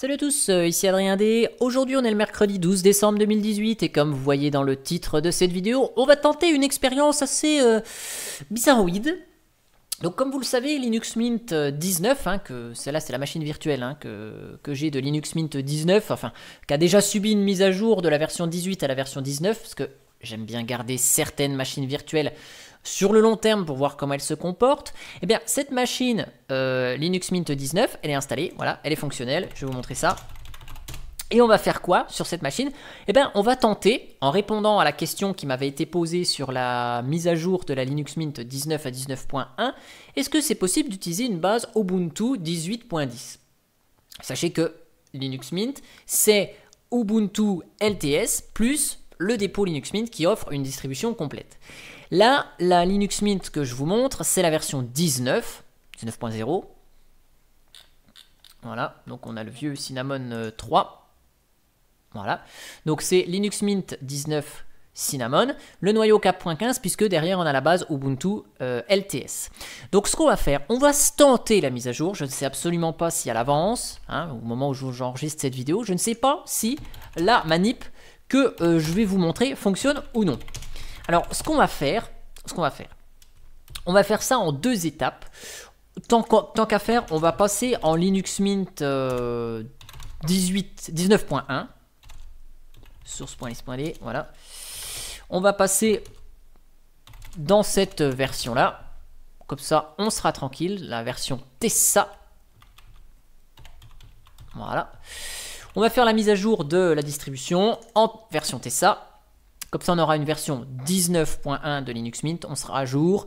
Salut à tous, euh, ici Adrien D. Aujourd'hui on est le mercredi 12 décembre 2018 et comme vous voyez dans le titre de cette vidéo, on va tenter une expérience assez euh, bizarroïde. Donc comme vous le savez, Linux Mint 19, hein, que celle-là c'est la machine virtuelle hein, que, que j'ai de Linux Mint 19, enfin qui a déjà subi une mise à jour de la version 18 à la version 19, parce que j'aime bien garder certaines machines virtuelles sur le long terme pour voir comment elle se comporte, eh bien cette machine euh, Linux Mint 19, elle est installée, voilà, elle est fonctionnelle, je vais vous montrer ça. Et on va faire quoi sur cette machine Eh bien, on va tenter, en répondant à la question qui m'avait été posée sur la mise à jour de la Linux Mint 19 à 19.1, est-ce que c'est possible d'utiliser une base Ubuntu 18.10 Sachez que Linux Mint, c'est Ubuntu LTS plus le dépôt Linux Mint qui offre une distribution complète. Là, la Linux Mint que je vous montre, c'est la version 19, 19.0. Voilà, donc on a le vieux Cinnamon 3. Euh, voilà, donc c'est Linux Mint 19 Cinnamon, le noyau 4.15 puisque derrière on a la base Ubuntu euh, LTS. Donc ce qu'on va faire, on va tenter la mise à jour, je ne sais absolument pas si à l'avance, hein, au moment où j'enregistre cette vidéo, je ne sais pas si la manip que euh, je vais vous montrer fonctionne ou non. Alors ce qu'on va faire, ce qu'on va faire, on va faire ça en deux étapes. Tant qu'à faire, on va passer en Linux Mint 18 19.1 source.s.d voilà. On va passer dans cette version là. Comme ça, on sera tranquille. La version Tessa. Voilà. On va faire la mise à jour de la distribution en version Tessa. Comme ça, on aura une version 19.1 de Linux Mint. On sera à jour.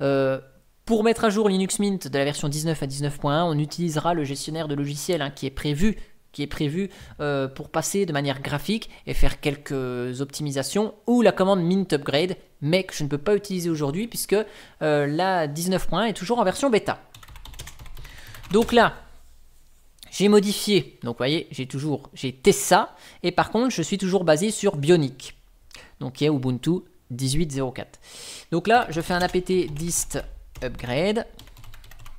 Euh, pour mettre à jour Linux Mint de la version 19 à 19.1, on utilisera le gestionnaire de logiciels hein, qui est prévu qui est prévu euh, pour passer de manière graphique et faire quelques optimisations, ou la commande Mint Upgrade, mais que je ne peux pas utiliser aujourd'hui puisque euh, la 19.1 est toujours en version bêta. Donc là, j'ai modifié, donc vous voyez, j'ai toujours, j'ai Tessa, et par contre, je suis toujours basé sur Bionic, donc qui est Ubuntu 18.04. Donc là, je fais un apt dist upgrade,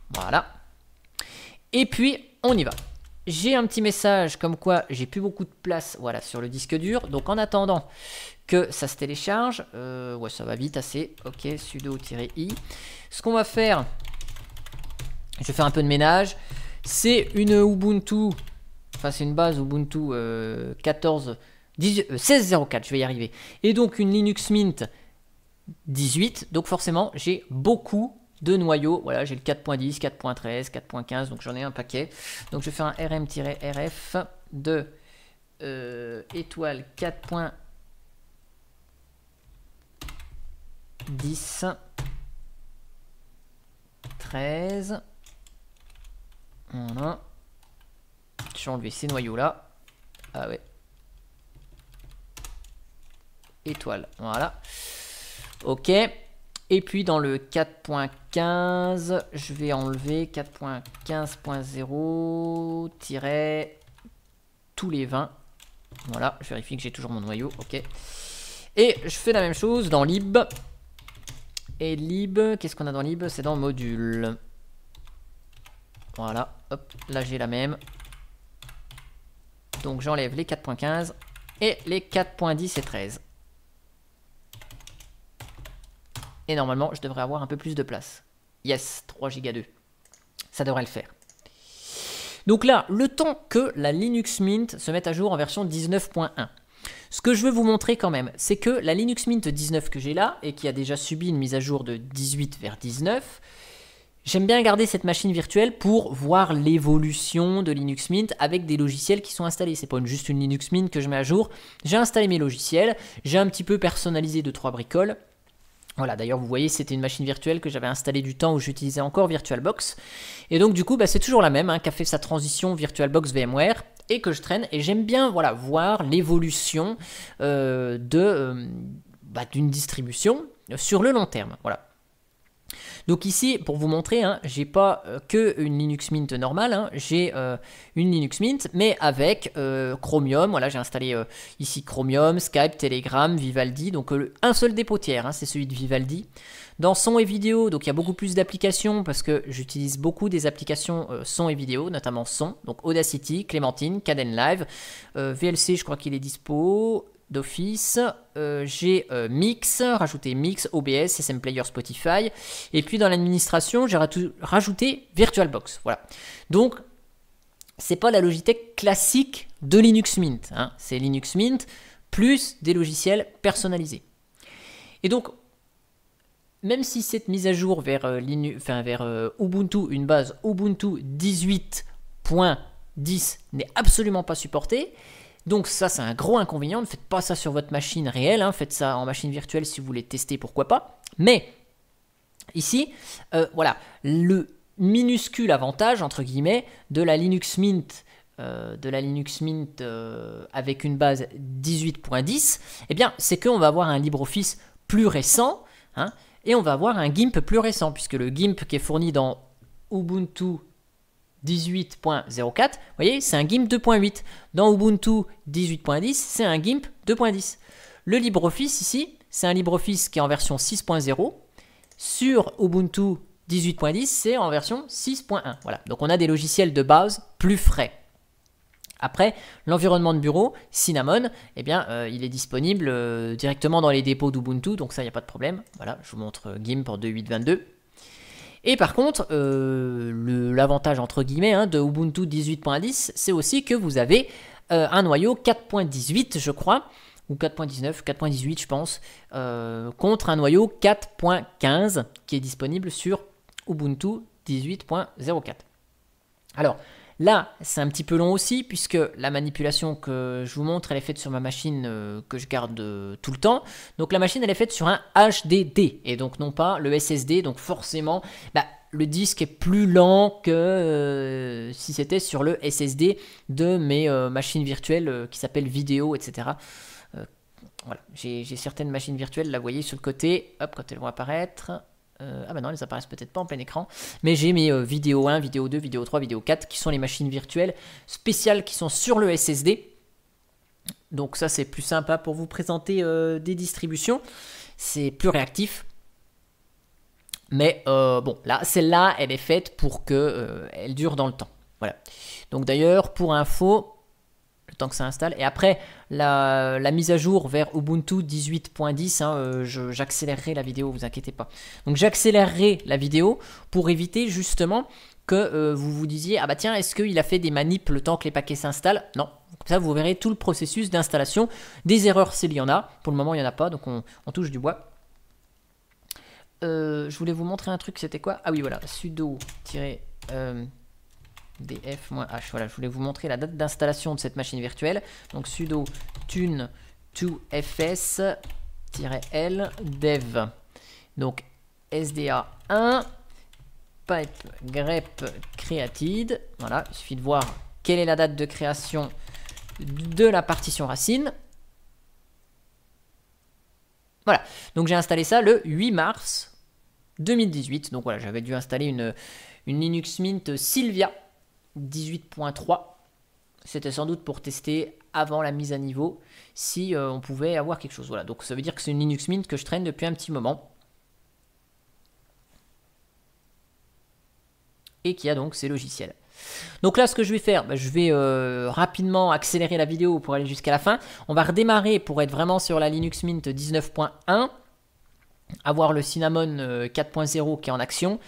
voilà. Et puis, on y va. J'ai un petit message comme quoi j'ai plus beaucoup de place voilà, sur le disque dur. Donc en attendant que ça se télécharge, euh, ouais, ça va vite assez. Ok, sudo-i. Ce qu'on va faire, je vais faire un peu de ménage. C'est une Ubuntu, enfin c'est une base Ubuntu 14, euh, 16.04, euh, je vais y arriver. Et donc une Linux Mint 18, donc forcément j'ai beaucoup de noyaux. Voilà, j'ai le 4.10, 4.13, 4.15, donc j'en ai un paquet. Donc je fais un rm-rf de euh, étoile 4.10, 13. Voilà. vais enlever ces noyaux-là. Ah ouais. Étoile, voilà. Ok. Et puis dans le 4.15, je vais enlever 4.15.0- tous les 20. Voilà, je vérifie que j'ai toujours mon noyau, ok. Et je fais la même chose dans lib. Et lib, qu'est-ce qu'on a dans lib C'est dans module. Voilà. Hop, là j'ai la même. Donc j'enlève les 4.15 et les 4.10 et 13. Et normalement, je devrais avoir un peu plus de place. Yes, 3 Go 2. Ça devrait le faire. Donc là, le temps que la Linux Mint se mette à jour en version 19.1. Ce que je veux vous montrer quand même, c'est que la Linux Mint 19 que j'ai là, et qui a déjà subi une mise à jour de 18 vers 19, J'aime bien garder cette machine virtuelle pour voir l'évolution de Linux Mint avec des logiciels qui sont installés. C'est pas juste une Linux Mint que je mets à jour. J'ai installé mes logiciels, j'ai un petit peu personnalisé de trois bricoles. Voilà, d'ailleurs, vous voyez, c'était une machine virtuelle que j'avais installée du temps où j'utilisais encore VirtualBox. Et donc, du coup, bah, c'est toujours la même, hein, qui a fait sa transition VirtualBox VMware et que je traîne. Et j'aime bien, voilà, voir l'évolution euh, de euh, bah, d'une distribution sur le long terme. Voilà. Donc ici, pour vous montrer, hein, j'ai pas euh, que une Linux Mint normale, hein, j'ai euh, une Linux Mint, mais avec euh, Chromium. Voilà, j'ai installé ici Chromium, Skype, Telegram, Vivaldi. Donc un seul dépôt tiers, hein, c'est celui de Vivaldi. Dans son et vidéo, donc il y a beaucoup plus d'applications parce que j'utilise beaucoup des applications son et vidéo, notamment son. Donc Audacity, Clémentine, Caden Live, VLC, je crois qu'il est dispo d'office. Euh, j'ai euh, Mix, rajouté Mix, OBS, SM Player, Spotify. Et puis dans l'administration, j'ai rajouté VirtualBox. Voilà. Donc, c'est pas la Logitech classique de Linux Mint. Hein. C'est Linux Mint plus des logiciels personnalisés. Et donc, même si cette mise à jour vers, euh, vers Ubuntu, une base Ubuntu 18.10 n'est absolument pas supportée, donc ça, c'est un gros inconvénient. Ne faites pas ça sur votre machine réelle, hein. faites ça en machine virtuelle si vous voulez tester, pourquoi pas. Mais ici, euh, voilà, le minuscule avantage, entre guillemets, de la Linux Mint euh, de la Linux Mint euh, avec une base 18.10, eh bien, c'est qu'on va avoir un LibreOffice plus récent, hein, et on va avoir un GIMP plus récent, puisque le GIMP qui est fourni dans Ubuntu 18.04, vous voyez, c'est un GIMP 2.8. Dans Ubuntu 18.10, c'est un GIMP 2.10. Le LibreOffice ici, c'est un LibreOffice qui est en version 6.0. Sur Ubuntu 18.10, c'est en version 6.1. Voilà, donc on a des logiciels de base plus frais. Après, l'environnement de bureau, Cinnamon, eh bien, euh, il est disponible euh, directement dans les dépôts d'Ubuntu, donc ça, il n'y a pas de problème. Voilà, je vous montre euh, GIMP pour 2.8.22. Et par contre, euh, l'avantage entre guillemets hein, de Ubuntu 18.10, c'est aussi que vous avez euh, un noyau 4.18, je crois, ou 4.19, 4.18, je pense, euh, contre un noyau 4.15 qui est disponible sur Ubuntu 18.04. Alors, Là, c'est un petit peu long aussi, puisque la manipulation que je vous montre, elle est faite sur ma machine euh, que je garde euh, tout le temps. Donc la machine, elle est faite sur un HDD, et donc non pas le SSD. Donc forcément, bah, le disque est plus lent que euh, si c'était sur le SSD de mes machines virtuelles qui s'appellent vidéo, etc. voilà, j'ai certaines machines virtuelles, là vous voyez sur le côté, hop, quand elles vont apparaître, euh, ah bah non, elles apparaissent peut-être pas en plein écran. Mais j'ai mes vidéos euh, vidéo 1, vidéo 2, vidéo 3, vidéo 4 qui sont les machines virtuelles spéciales qui sont sur le SSD. Donc ça c'est plus sympa pour vous présenter euh, des distributions. C'est plus réactif. Mais bon, là, celle-là, elle est faite pour que elle dure dans le temps. Voilà. Donc d'ailleurs, pour info, Tant que ça installe. Et après, la, mise à jour vers Ubuntu 18.10, hein, euh, j'accélérerai la vidéo, vous inquiétez pas. Donc j'accélérerai la vidéo pour éviter justement que euh, vous vous disiez ah bah tiens est-ce qu'il a fait des manips le temps que les paquets s'installent Non, comme ça vous verrez tout le processus d'installation. Des erreurs s'il y en a, pour le moment il n'y en a pas, donc on, touche du bois. Euh, je voulais vous montrer un truc, c'était quoi Ah oui voilà, sudo- df-h. Voilà, je voulais vous montrer la date d'installation de cette machine virtuelle. Donc sudo tune to fs-l dev. Donc sda1 pipe grep created. Voilà, il suffit de voir quelle est la date de création de la partition racine. Voilà, donc j'ai installé ça le 8 mars 2018. Donc voilà, j'avais dû installer une, une Linux Mint Sylvia 18.3. C'était sans doute pour tester avant la mise à niveau si euh, on pouvait avoir quelque chose. Voilà, donc ça veut dire que c'est une Linux Mint que je traîne depuis un petit moment. Et qui a donc ces logiciels. Donc là, ce que je vais faire, bah, je vais euh, rapidement accélérer la vidéo pour aller jusqu'à la fin. On va redémarrer pour être vraiment sur la Linux Mint 19.1, avoir le Cinnamon 4.0 euh, qui est en action.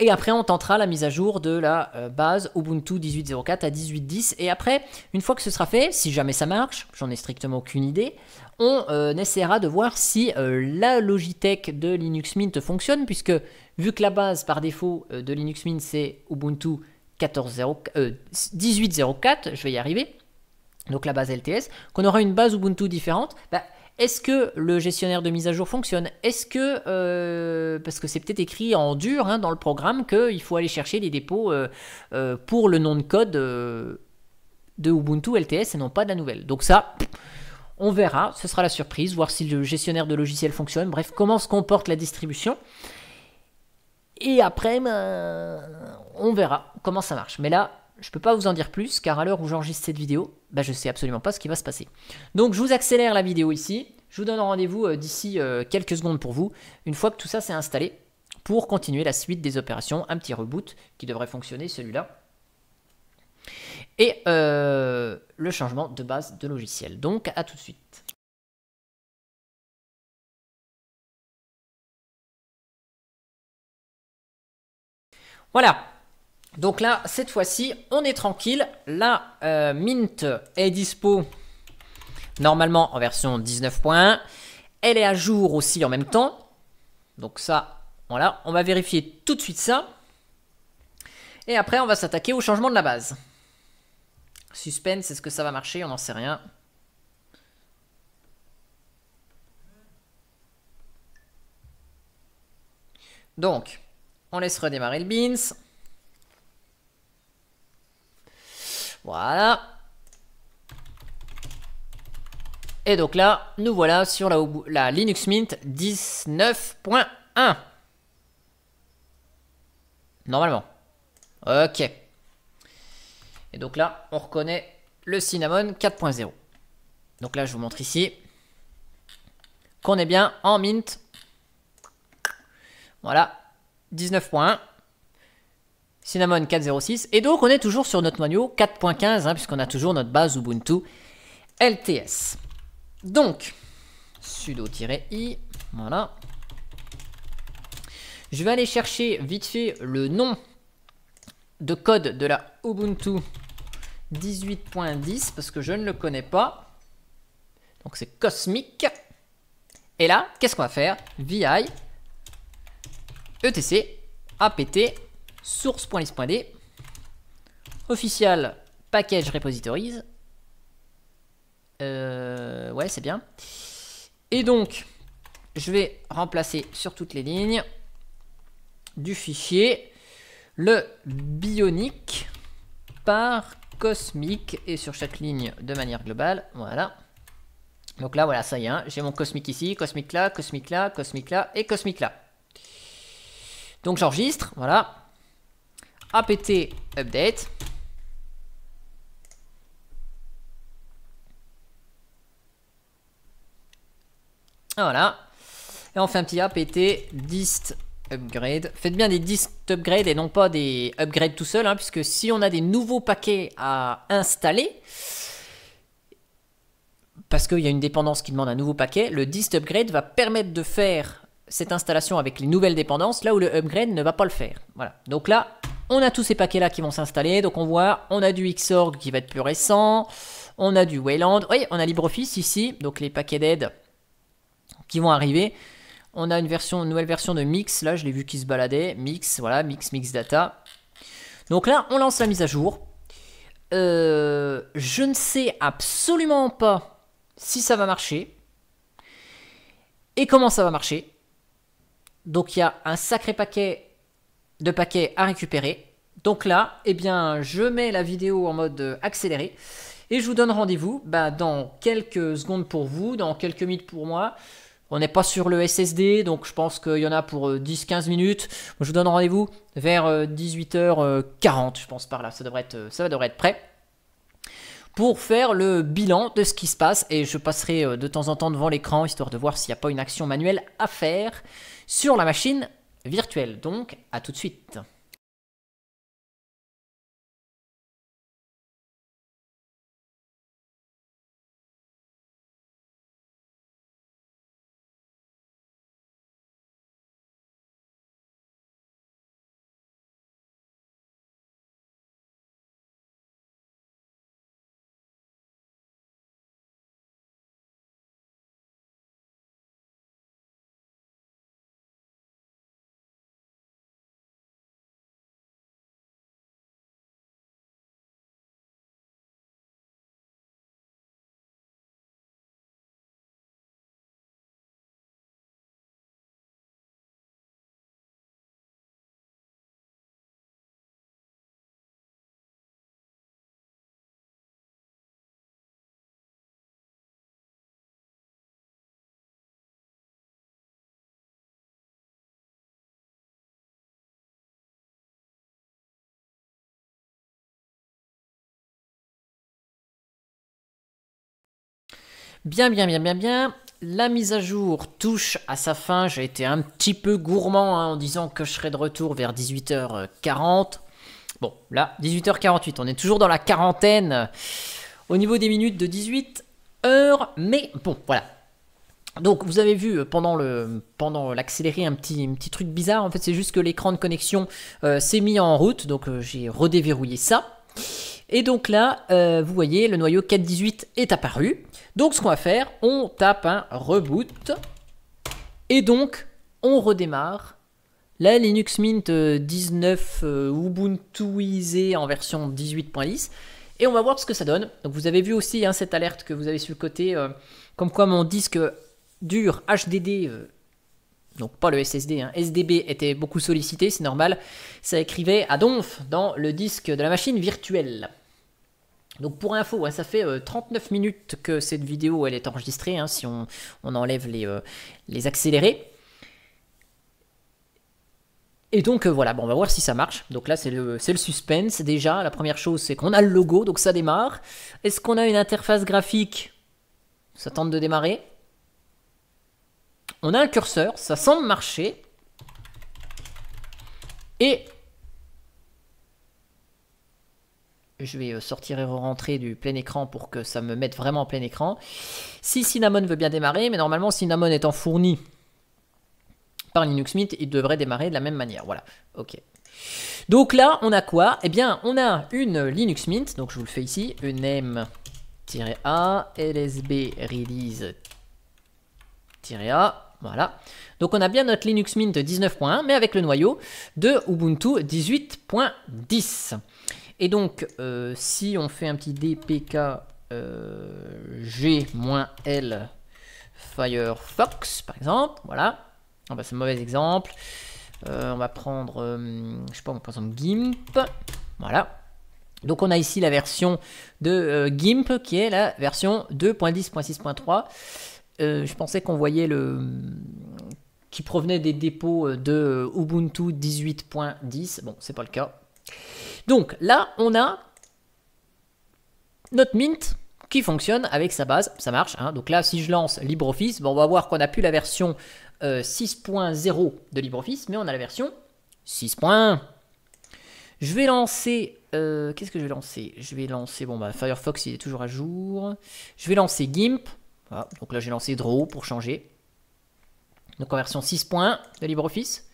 Et après, on tentera la mise à jour de la euh, base Ubuntu 18.04 à 18.10. Et après, une fois que ce sera fait, si jamais ça marche, j'en ai strictement aucune idée, on euh, essaiera de voir si euh, la Logitech de Linux Mint fonctionne, puisque vu que la base par défaut de Linux Mint c'est Ubuntu 18.04, je vais y arriver, donc la base LTS, qu'on aura une base Ubuntu différente, bah, est-ce que le gestionnaire de mise à jour fonctionne Est-ce que, euh, parce que c'est peut-être écrit en dur hein, dans le programme, qu'il faut aller chercher les dépôts euh, euh, pour le nom de code de Ubuntu LTS et non pas de la nouvelle. Donc ça, on verra, ce sera la surprise, voir si le gestionnaire de logiciel fonctionne, bref, comment se comporte la distribution. Et après, ben, on verra comment ça marche. Mais là, je ne peux pas vous en dire plus, car à l'heure où j'enregistre cette vidéo, bah, je ne sais absolument pas ce qui va se passer. Donc je vous accélère la vidéo ici, je vous donne rendez-vous euh, d'ici euh, quelques secondes pour vous, une fois que tout ça s'est installé, pour continuer la suite des opérations, un petit reboot qui devrait fonctionner celui-là. Et euh, le changement de base de logiciel. Donc à tout de suite. Voilà, donc là, cette fois-ci, on est tranquille. La euh, Mint est dispo normalement en version 19.1. Elle est à jour aussi en même temps. Donc ça, voilà, on va vérifier tout de suite ça. Et après, on va s'attaquer au changement de la base. Suspense, est-ce que ça va marcher On n'en sait rien. Donc, on laisse redémarrer le Beans. Voilà. Et donc là, nous voilà sur la, Linux Mint 19.1. Normalement. Ok. Et donc là, on reconnaît le Cinnamon 4.0. Donc là, je vous montre ici qu'on est bien en Mint. Voilà, 19.1. Cinnamon 4.06. Et donc, on est toujours sur notre manuel 4.15, hein, puisqu'on a toujours notre base Ubuntu LTS. Donc, sudo-i, voilà. Je vais aller chercher vite fait le nom de code de la Ubuntu 18.10, parce que je ne le connais pas. Donc, c'est Cosmic. Et là, qu'est-ce qu'on va faire VI, ETC, APT, source.list.d, official package repositories. Euh, ouais, c'est bien. Et donc, je vais remplacer sur toutes les lignes du fichier le bionic par cosmic et sur chaque ligne de manière globale. Voilà. Donc là, voilà, ça y est, hein. j'ai mon cosmic ici, cosmic là, cosmic là, cosmic là et cosmic là. Donc j'enregistre, voilà apt update. Voilà. Et on fait un petit apt dist upgrade. Faites bien des dist upgrade et non pas des upgrades tout seul, hein, puisque si on a des nouveaux paquets à installer, parce qu'il y a une dépendance qui demande un nouveau paquet, le dist upgrade va permettre de faire cette installation avec les nouvelles dépendances, là où le upgrade ne va pas le faire. Voilà. Donc là, on a tous ces paquets-là qui vont s'installer. Donc on voit, on a du Xorg qui va être plus récent. On a du Wayland. Oui, on a LibreOffice ici. Donc les paquets d'aide qui vont arriver. On a une, version, nouvelle version de Mix. Là, je l'ai vu qui se baladait. Mix, voilà, Mix, Mix Data. Donc là, on lance la mise à jour. Euh, je ne sais absolument pas si ça va marcher et comment ça va marcher. Donc il y a un sacré paquet de paquets à récupérer. Donc là, eh bien, je mets la vidéo en mode euh, accéléré et je vous donne rendez-vous bah, dans quelques secondes pour vous, dans quelques minutes pour moi. On n'est pas sur le SSD, donc je pense qu'il y en a pour 10-15 euh, minutes. Je vous donne rendez-vous vers 18h40, euh, je pense par là. Ça devrait être, ça devrait être prêt pour faire le bilan de ce qui se passe et je passerai de temps en temps devant l'écran histoire de voir s'il n'y a pas une action manuelle à faire sur la machine virtuel. Donc, à tout de suite. Bien, bien, bien, bien, bien. La mise à jour touche à sa fin. J'ai été un petit peu gourmand hein, en disant que je serai de retour vers 18h40. Bon, là, 18h48, on est toujours dans la quarantaine euh, au niveau des minutes de 18 h Mais bon, voilà, donc vous avez vu euh, pendant le pendant l'accéléré un petit, petit truc bizarre en fait c'est juste que l'écran de connexion euh, s'est mis en route donc j'ai redéverrouillé ça et donc là, euh, vous voyez, le noyau 4.18 est apparu. Donc ce qu'on va faire, on tape un reboot. Et donc, on redémarre la Linux Mint 19 euh, euh, Ubuntuisé en version 18.10. Et on va voir ce que ça donne. Donc vous avez vu aussi hein, cette alerte que vous avez sur le côté, euh, comme quoi mon disque dur HDD donc pas le SSD, un hein. SDB était beaucoup sollicité, c'est normal, ça écrivait à donf dans le disque de la machine virtuelle. Donc pour info, hein, ça fait 39 euh, minutes que cette vidéo elle est enregistrée, hein, si on, enlève les, euh, les accélérés. Et donc euh, voilà, bon, on va voir si ça marche. Donc là c'est le, le suspense déjà, la première chose c'est qu'on a le logo, donc ça démarre. Est-ce qu'on a une interface graphique Ça tente de démarrer on a un curseur, ça semble marcher. Et je vais euh, sortir et re-rentrer du plein écran pour que ça me mette vraiment en plein écran. Si Cinnamon veut bien démarrer, mais normalement Cinnamon étant fourni par Linux Mint, il devrait démarrer de la même manière. Voilà, ok. Donc là, on a quoi Eh bien, on a une Linux Mint, donc je vous le fais ici, m a lsb release-a, voilà. Donc on a bien notre Linux Mint 19.1, mais avec le noyau de Ubuntu 18.10. Et donc, euh, si on fait un petit dpkg euh, l Firefox, par exemple, voilà. Ah bah, c'est un mauvais exemple. Euh, on va prendre, euh, je sais pas, va exemple GIMP. Voilà. Donc on a ici la version de GIMP qui est la version 2.10.6.3 euh, je pensais qu'on voyait le qui provenait des dépôts euh, de euh, Ubuntu 18.10. Bon, c'est pas le cas. Donc là, on a notre Mint qui fonctionne avec sa base, ça marche. Hein. Donc là, si je lance LibreOffice, on va voir qu'on n'a plus la version 6.0 de LibreOffice, mais on a la version 6.1. Je vais lancer... Qu'est-ce que je vais lancer Je vais lancer... Bon, bah, Firefox, il est toujours à jour. Je vais lancer GIMP. Donc là, j'ai lancé Draw pour changer. Donc en version 6 points de LibreOffice.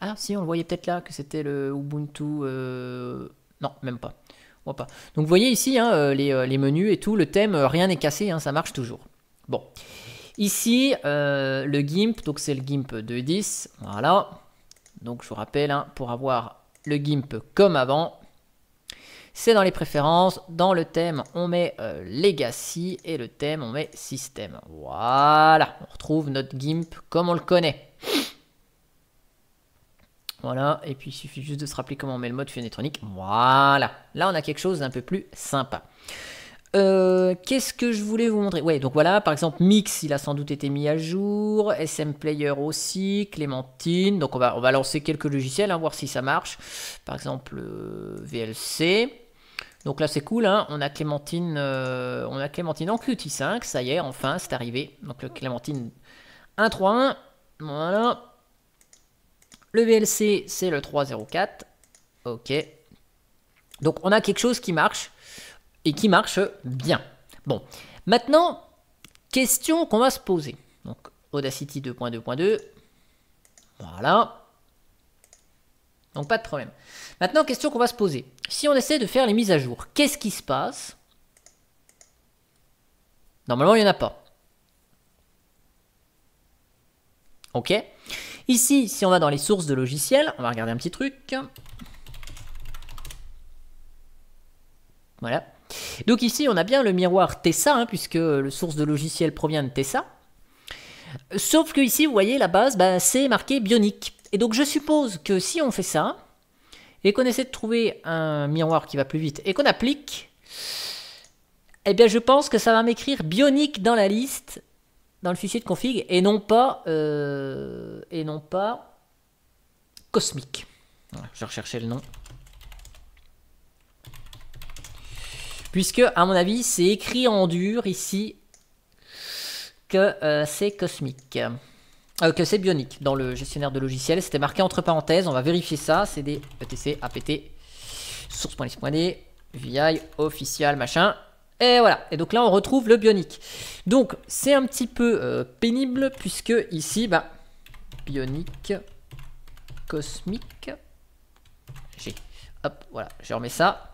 Ah si, on le voyait peut-être là, que c'était le Ubuntu... Euh, non, même pas. pas. Donc vous voyez ici, hein, euh, euh, les, menus et tout, le thème, rien n'est cassé, hein, ça marche toujours. Bon. Ici, le GIMP, donc c'est le GIMP 2.10, voilà. Donc je vous rappelle, hein, pour avoir le GIMP comme avant, c'est dans les préférences, dans le thème, on met euh, Legacy et le thème, on met Système. Voilà, on retrouve notre GIMP comme on le connaît. Voilà, et puis il suffit juste de se rappeler comment on met le mode Funétronique ». Voilà, là on a quelque chose d'un peu plus sympa. Euh, qu'est-ce que je voulais vous montrer Oui, donc voilà, par exemple, Mix, il a sans doute été mis à jour, SM Player aussi, Clémentine, donc on va, on va lancer quelques logiciels, hein, voir si ça marche. Par exemple, euh, VLC. Donc là, c'est cool, hein, on a Clémentine euh, on a Clémentine en Qt5, ça y est, enfin, c'est arrivé. Donc le Clémentine 1.3.1, voilà. Le VLC, c'est le 3.04, ok. Donc on a quelque chose qui marche et qui marche bien. Bon, maintenant, question qu'on va se poser. Donc, Audacity 2.2.2. Voilà. Donc, pas de problème. Maintenant, question qu'on va se poser. Si on essaie de faire les mises à jour, qu'est-ce qui se passe Normalement, il n'y en a pas. Ok Ici, si on va dans les sources de logiciels, on va regarder un petit truc. Voilà. Donc ici, on a bien le miroir Tessa, hein, puisque le source de logiciel provient de Tessa. Sauf que ici, vous voyez, la base, ben, c'est marqué bionique. Et donc je suppose que si on fait ça, et qu'on essaie de trouver un miroir qui va plus vite, et qu'on applique, eh bien je pense que ça va m'écrire bionique dans la liste, dans le fichier de config, et non pas, euh, et non pas cosmique. je recherchais le nom. Puisque, à mon avis, c'est écrit en dur ici que euh, c'est cosmique. Euh, que c'est bionique dans le gestionnaire de logiciels. C'était marqué entre parenthèses. On va vérifier ça. C'est des ETC, APT, source.list.d, VI, official, machin. Et voilà. Et donc là, on retrouve le bionique. Donc, c'est un petit peu euh, pénible puisque ici, bah, bionique, cosmique, G. Hop, voilà. Je remets ça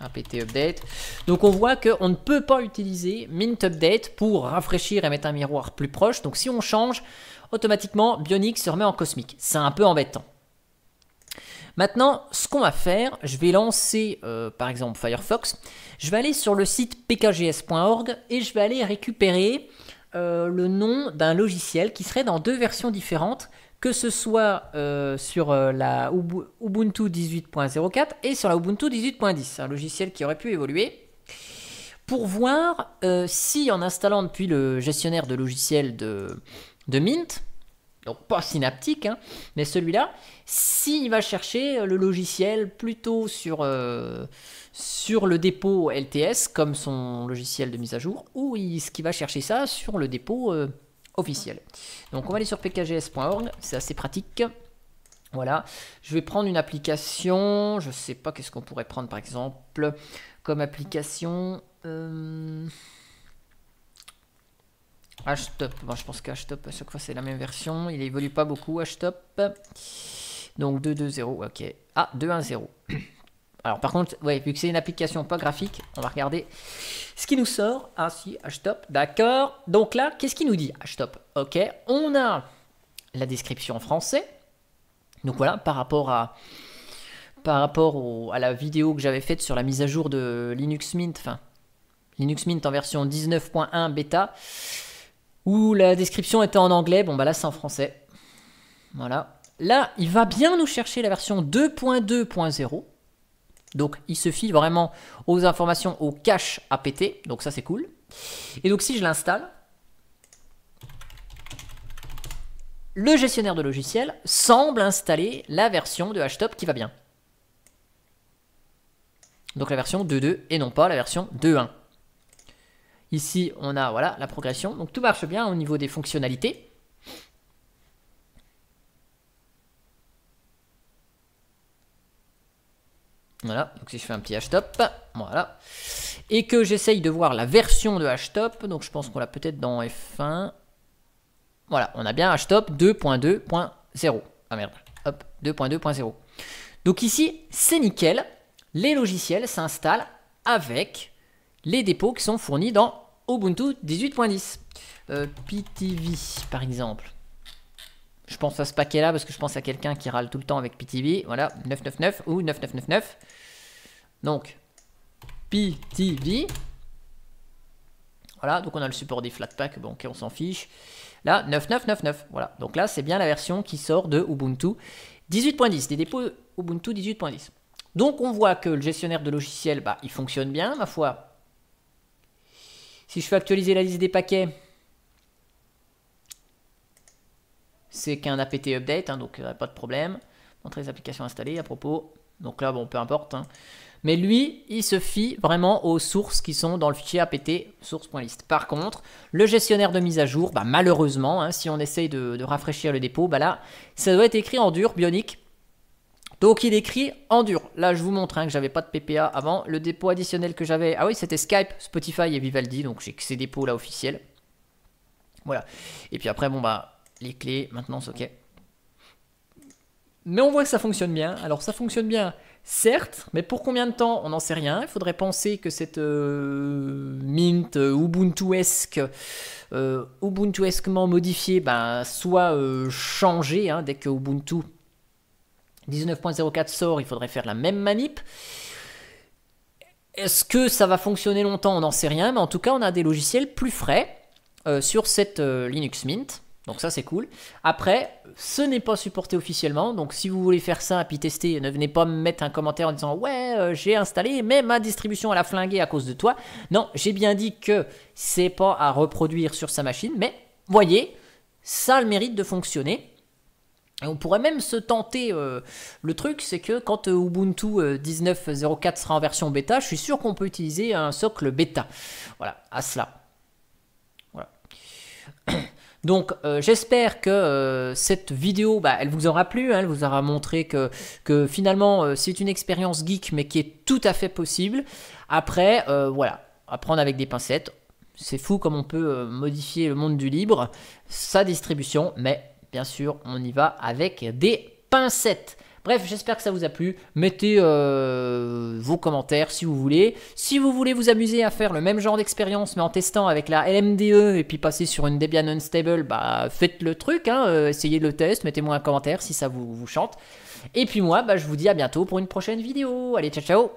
apt update. Donc on voit qu'on ne peut pas utiliser mint update pour rafraîchir et mettre un miroir plus proche. Donc si on change, automatiquement Bionic se remet en cosmique. C'est un peu embêtant. Maintenant, ce qu'on va faire, je vais lancer euh, par exemple Firefox, je vais aller sur le site pkgs.org et je vais aller récupérer euh, le nom d'un logiciel qui serait dans deux versions différentes que ce soit euh, sur euh, la Ubuntu 18.04 et sur la Ubuntu 18.10, un logiciel qui aurait pu évoluer, pour voir euh, si en installant depuis le gestionnaire de logiciels de, de Mint, donc pas synaptique, hein, mais celui-là, s'il va chercher le logiciel plutôt sur, sur le dépôt LTS, comme son logiciel de mise à jour, ou est-ce qu'il va chercher ça sur le dépôt officiel. Donc on va aller sur pkgs.org, c'est assez pratique. Voilà, je vais prendre une application, je sais pas qu'est-ce qu'on pourrait prendre par exemple comme application. Euh... Htop, je pense qu'Htop à chaque fois c'est la même version, il évolue pas beaucoup Htop. Donc 2.2.0, ok. Ah, 2.1.0. Alors par contre, ouais, vu que c'est une application pas graphique, on va regarder ce qui nous sort. Ah si, htop, d'accord. Donc là, qu'est-ce qui nous dit htop Ok, on a la description en français. Donc voilà, par rapport à par rapport à la vidéo que j'avais faite sur la mise à jour de Linux Mint, enfin Linux Mint en version 19.1 bêta, où la description était en anglais, bon bah là c'est en français. Voilà. Là, il va bien nous chercher la version 2.2.0. Donc il se fie vraiment aux informations, au cache APT, donc ça c'est cool. Et donc si je l'installe, le gestionnaire de logiciel semble installer la version de HTOP qui va bien. Donc la version 2.2 et non pas la version 2.1. Ici on a voilà la progression, donc tout marche bien au niveau des fonctionnalités. Voilà, donc si je fais un petit htop, voilà. Et que j'essaye de voir la version de htop, donc je pense qu'on l'a peut-être dans F1. Voilà, on a bien htop 2.2.0. Ah merde, hop, 2.2.0. Donc ici, c'est nickel. Les logiciels s'installent avec les dépôts qui sont fournis dans Ubuntu 18.10. PTV, euh, par exemple. Je pense à ce paquet-là parce que je pense à quelqu'un qui râle tout le temps avec ptb Voilà, 999 ou 9999. Donc, PTV. Voilà, donc on a le support des flat bon ok on s'en fiche. Là, 9999, voilà. Donc là, c'est bien la version qui sort de Ubuntu 18.10, des dépôts Ubuntu 18.10. Donc on voit que le gestionnaire de logiciels, bah, il fonctionne bien, ma foi. Si je fais actualiser la liste des paquets, c'est qu'un apt update, hein, donc euh, pas de problème. Montrer les applications installées à propos. Donc là, bon, peu importe. Hein. Mais lui, il se fie vraiment aux sources qui sont dans le fichier apt source.list. Par contre, le gestionnaire de mise à jour, bah, malheureusement, hein, si on essaye de, rafraîchir le dépôt, bah là, ça doit être écrit en dur, bionique. Donc il écrit en dur. Là, je vous montre hein, que j'avais pas de PPA avant. Le dépôt additionnel que j'avais, ah oui, c'était Skype, Spotify et Vivaldi. Donc j'ai que ces dépôts là officiels. Voilà. Et puis après, bon bah, les clés, c'est ok. Mais on voit que ça fonctionne bien. Alors ça fonctionne bien, certes, mais pour combien de temps On n'en sait rien. Il faudrait penser que cette euh, mint euh, Ubuntu-esque, euh, Ubuntu-esquement modifiée, ben, soit changée. Hein. dès que Ubuntu 19.04 sort, il faudrait faire la même manip. Est-ce que ça va fonctionner longtemps On n'en sait rien, mais en tout cas, on a des logiciels plus frais sur cette Linux Mint. Donc ça c'est cool. Après, ce n'est pas supporté officiellement. Donc si vous voulez faire ça et puis tester, ne venez pas me mettre un commentaire en disant ouais euh, j'ai installé mais ma distribution elle a flingué à cause de toi. Non, j'ai bien dit que c'est pas à reproduire sur sa machine, mais voyez, ça a le mérite de fonctionner. Et on pourrait même se tenter euh, le truc, c'est que quand euh, Ubuntu 19.04 sera en version bêta, je suis sûr qu'on peut utiliser un socle bêta. Voilà, à cela. Voilà. Donc euh, j'espère que euh, cette vidéo, bah, elle vous aura plu, hein, elle vous aura montré que, finalement euh, c'est une expérience geek mais qui est tout à fait possible. Après, voilà, apprendre avec des pincettes. C'est fou comme on peut modifier le monde du libre, sa distribution, mais bien sûr on y va avec des pincettes. Bref, j'espère que ça vous a plu. Mettez euh, vos commentaires si vous voulez. Si vous voulez vous amuser à faire le même genre d'expérience, mais en testant avec la LMDE et puis passer sur une Debian Unstable, bah faites le truc, hein, euh, essayez le test, mettez-moi un commentaire si ça vous, vous chante. Et puis moi, bah, je vous dis à bientôt pour une prochaine vidéo. Allez, ciao ciao